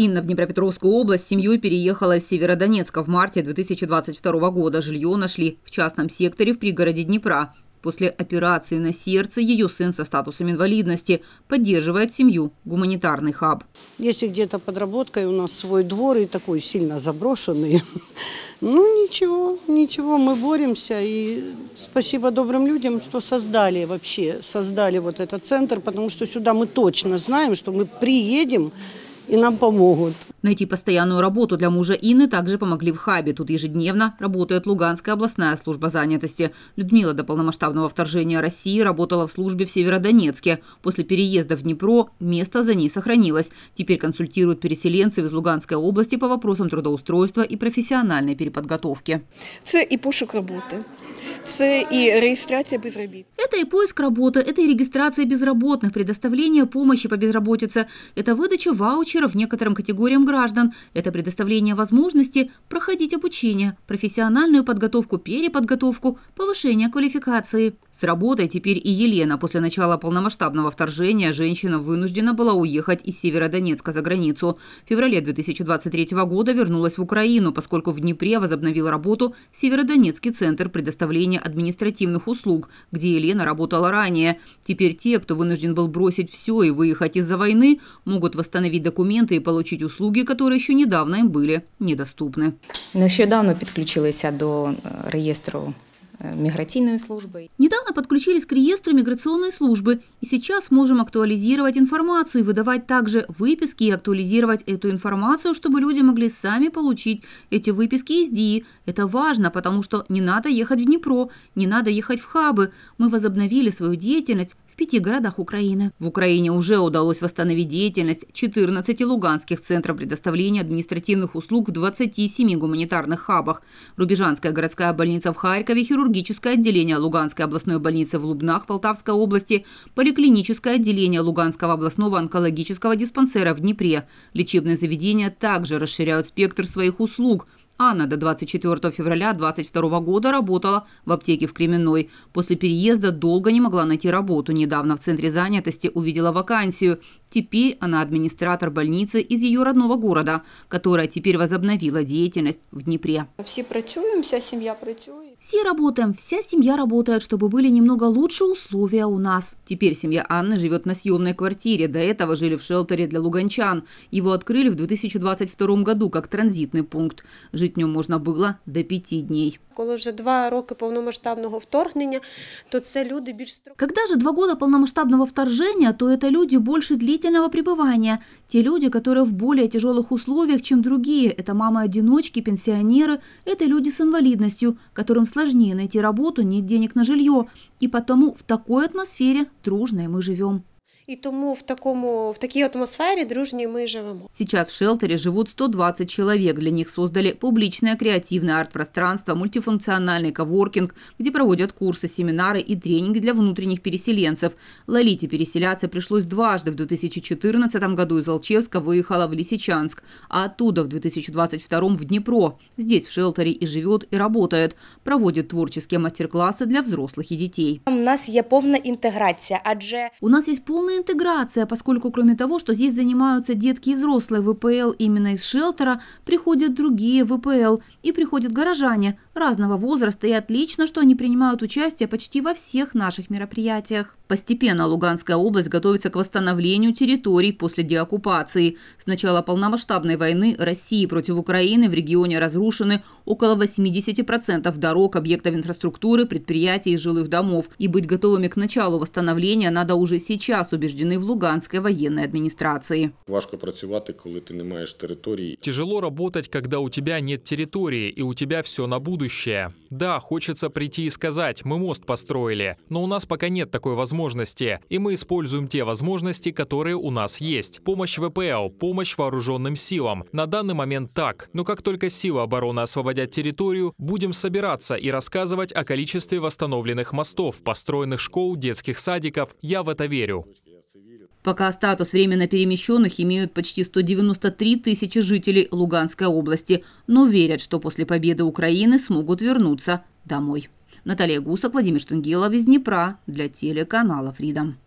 Инна в Днепропетровскую область с семьей переехала с Северодонецка в марте 2022 года. Жилье нашли в частном секторе в пригороде Днепра. После операции на сердце ее сын со статусом инвалидности поддерживает семью гуманитарный хаб. Если где-то подработка, и у нас свой двор и такой сильно заброшенный. Ну ничего, ничего, мы боремся. И спасибо добрым людям, что создали вообще, создали вот этот центр, потому что сюда мы точно знаем, что мы приедем, и нам помогут. Найти постоянную работу для мужа Инны также помогли в хабе. Тут ежедневно работает Луганская областная служба занятости. Людмила до полномасштабного вторжения России работала в службе в Северодонецке. После переезда в Днепро место за ней сохранилось. Теперь консультируют переселенцев из Луганской области по вопросам трудоустройства и профессиональной переподготовки. Это и пошук работы. Це и регистрация безработных. Это и поиск работы, это и регистрация безработных, предоставление помощи по безработице, это выдача ваучеров некоторым категориям граждан, это предоставление возможности проходить обучение, профессиональную подготовку, переподготовку, повышение квалификации. С работой теперь и Елена. После начала полномасштабного вторжения женщина вынуждена была уехать из Северодонецка за границу. В феврале 2023 года вернулась в Украину, поскольку в Днепре возобновил работу Северодонецкий центр предоставления уровня административных услуг, где Елена работала ранее. Теперь те, кто вынужден был бросить все и выехать из-за войны, могут восстановить документы и получить услуги, которые еще недавно им были недоступны. Нещодавно подключилась до э, реестру Э, миграционной службой. Недавно подключились к реестру миграционной службы, и сейчас можем актуализировать информацию и выдавать также выписки и актуализировать эту информацию, чтобы люди могли сами получить эти выписки из ДИИ. Это важно, потому что не надо ехать в Днепро, не надо ехать в хабы. Мы возобновили свою деятельность, пяти городах Украины. В Украине уже удалось восстановить деятельность 14 луганских центров предоставления административных услуг в 27 гуманитарных хабах. Рубежанская городская больница в Харькове, хирургическое отделение Луганской областной больницы в Лубнах Полтавской области, поликлиническое отделение Луганского областного онкологического диспансера в Днепре. Лечебные заведения также расширяют спектр своих услуг – Анна до 24 февраля 2022 года работала в аптеке в Кременной. После переезда долго не могла найти работу. Недавно в центре занятости увидела вакансию. Теперь она администратор больницы из ее родного города, которая теперь возобновила деятельность в Днепре. Все працюем, вся семья працюет. Все работаем, вся семья работает, чтобы были немного лучше условия у нас. Теперь семья Анны живет на съемной квартире. До этого жили в шелтере для луганчан. Его открыли в 2022 году как транзитный пункт. Жить в нем можно было до пяти дней. Коли вже два роки повномасштабного вторгнення, то це люди більш Когда же два года полномасштабного вторжения, то это люди больше длительного пребывания. Те люди, которые в более тяжелых условиях, чем другие. Это мамы-одиночки, пенсионеры, это люди с инвалидностью, которым сложнее найти работу, нет денег на жилье, и потому в такой атмосфере дружной мы живем. И тому в такому в такой атмосфере дружнее мы живем. Сейчас в шелтере живут 120 человек. Для них создали публичное креативное арт-пространство, мультифункциональный коворкинг, где проводят курсы, семинары и тренинги для внутренних переселенцев. Лолите переселяться пришлось дважды. В 2014 году из Алчевска выехала в Лисичанск, а оттуда в 2022 в Днепро. Здесь в шелтере и живет, и работает. Проводит творческие мастер-классы для взрослых и детей. У нас есть полная интеграция, адже... У нас есть полная интеграция, поскольку кроме того, что здесь занимаются детки и взрослые ВПЛ именно из шелтера, приходят другие ВПЛ и приходят горожане разного возраста, и отлично, что они принимают участие почти во всех наших мероприятиях. Постепенно Луганская область готовится к восстановлению территорий после деоккупации. С начала полномасштабной войны России против Украины в регионе разрушены около 80% дорог, объектов инфраструктуры, предприятий и жилых домов. И быть готовыми к началу восстановления надо уже сейчас, убеждены в Луганской военной администрации. Тяжело работать, когда у тебя нет территории и у тебя все на будущее. Да, хочется прийти и сказать, мы мост построили, но у нас пока нет такой возможности возможности. И мы используем те возможности, которые у нас есть. Помощь ВПЛ, помощь вооруженным силам. На данный момент так. Но как только силы обороны освободят территорию, будем собираться и рассказывать о количестве восстановленных мостов, построенных школ, детских садиков. Я в это верю. Пока статус временно перемещенных имеют почти 193 тысячи жителей Луганской области, но верят, что после победы Украины смогут вернуться домой. Наталья Гусак, Владимир Штангелов из Днепра для телеканала «Фридом».